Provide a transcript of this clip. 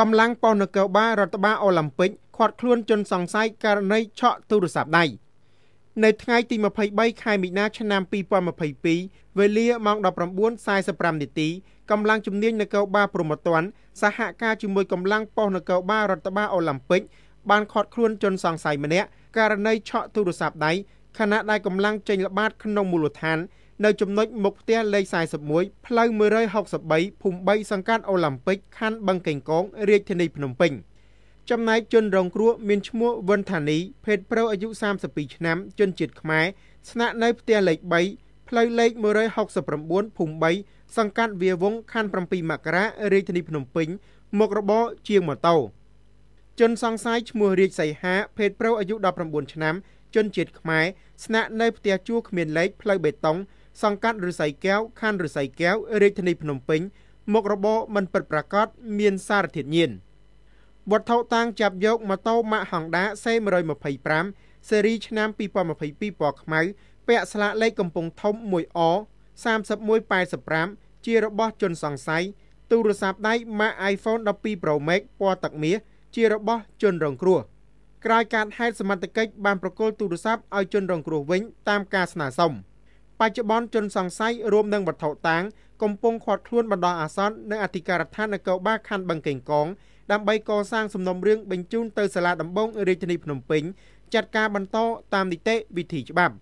កម្លាំងប៉ុស្តិ៍នគរបាលរដ្ឋបាលអូឡ িম্প ិកខាត់ខ្លួនជនសង្ស័យករណីឆក់ទូរស័ព្ទដៃនៅថ្ងៃទី23ខែមីនាឆ្នាំ2022វេលាម៉ោង19:45នាទីកម្លាំងជំនាញនគរបាលព្រហ្មទណ្ឌសហការជាមួយកម្លាំងប៉ុស្តិ៍នគរបាលរដ្ឋបាលអូឡ িম্প ិកបានខាត់ខ្លួនជនសង្ស័យម្នាក់ករណីឆក់ទូរស័ព្ទដៃខណៈដែលកម្លាំងចេញល្បាតក្នុងមូលដ្ឋាននៅចំណុចមុខផ្ទះលេខ41ផ្លូវ163ភូមិ3សង្កាត់អូឡ িম্প ពិកខណ្ឌបឹងកេងកងរាជធានីភ្នំពេញ ចំណែកជនរងគ្រោះមានឈ្មោះវិនថានី ភេទប្រុសអាយុ32ឆ្នាំ ជនជាតិខ្មែរស្នាក់នៅផ្ទះលេខ3ផ្លូវលេខ169ភូមិ3សង្កាត់វាវងខណ្ឌ7មករារាជធានីភ្នំពេញមុខរបរជាងម៉ូតូជនសង្ស័យឈ្មោះរាជសីហាភេទប្រុសអាយុ19ឆ្នាំជនជាតិខ្មែរស្នាក់នៅផ្ទះជួលគ្មានលេខផ្លូវបេតុងសង្កាត់រិស័យកែវខណ្ឌរិស័យកែវរាជធានីភ្នំពេញមុខរបរមិនពិតប្រាកដមានសារធាតុញៀនវត្ថុតាងចាប់យកម៉ូតូម៉ាក់ហងដា C125 ស៊េរីឆ្នាំ2022ពណ៌ខ្មៅពាក់ស្លាកលេខកំពង់ធំ 1R 3185ជារបស់ជនសង្ស័យទូរស័ព្ទដៃ Mac iPhone 12 Pro Max ពណ៌ទឹកមាសជារបស់ ជនរងគ្រោះក្រោយការហេតុសមត្ថកិច្ចបានប្រគល់ទូរស័ព្ទឲ្យជនរងគ្រោះវិញ តាមការស្នើសុំ។បច្ចុប្បន្នជនសង្ស័យរួមនឹងវត្ថុតាងកំពុងខាត់ខ្លួនបណ្ដោះអាសន្ននៅអធិការដ្ឋាននគរបាលខណ្ឌបឹងកេងកងដើម្បីកសាងសំណុំរឿងបញ្ជូនទៅសាលាដំបងរាជធានីភ្នំពេញចាត់ការបន្តតាមនីតិវិធីច្បាប់